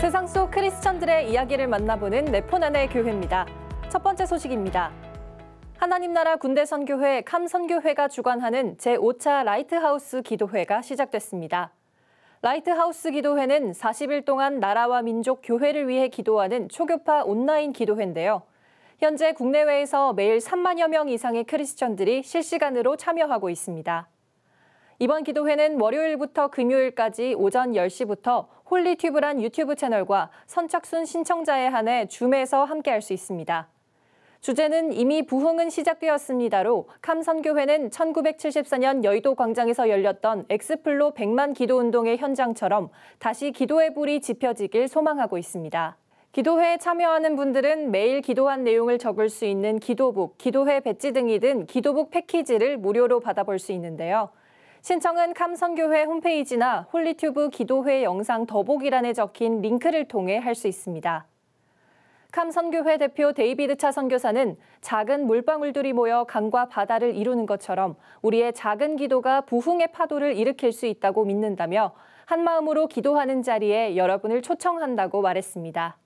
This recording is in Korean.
세상 속 크리스천들의 이야기를 만나보는 네포나네 교회입니다. 첫 번째 소식입니다. 하나님 나라 군대 선교회 캄 선교회가 주관하는 제5차 라이트하우스 기도회가 시작됐습니다. 라이트하우스 기도회는 40일 동안 나라와 민족 교회를 위해 기도하는 초교파 온라인 기도회인데요. 현재 국내외에서 매일 3만여 명 이상의 크리스천들이 실시간으로 참여하고 있습니다. 이번 기도회는 월요일부터 금요일까지 오전 10시부터 홀리튜브란 유튜브 채널과 선착순 신청자에 한해 줌에서 함께할 수 있습니다. 주제는 이미 부흥은 시작되었습니다로 캄선교회는 1974년 여의도 광장에서 열렸던 엑스플로 100만 기도운동의 현장처럼 다시 기도의 불이 지펴지길 소망하고 있습니다. 기도회에 참여하는 분들은 매일 기도한 내용을 적을 수 있는 기도북, 기도회 배지 등이 든 기도북 패키지를 무료로 받아볼 수 있는데요. 신청은 캄선교회 홈페이지나 홀리튜브 기도회 영상 더보기란에 적힌 링크를 통해 할 수 있습니다. 캄선교회 대표 데이비드 차 선교사는 작은 물방울들이 모여 강과 바다를 이루는 것처럼 우리의 작은 기도가 부흥의 파도를 일으킬 수 있다고 믿는다며 한마음으로 기도하는 자리에 여러분을 초청한다고 말했습니다.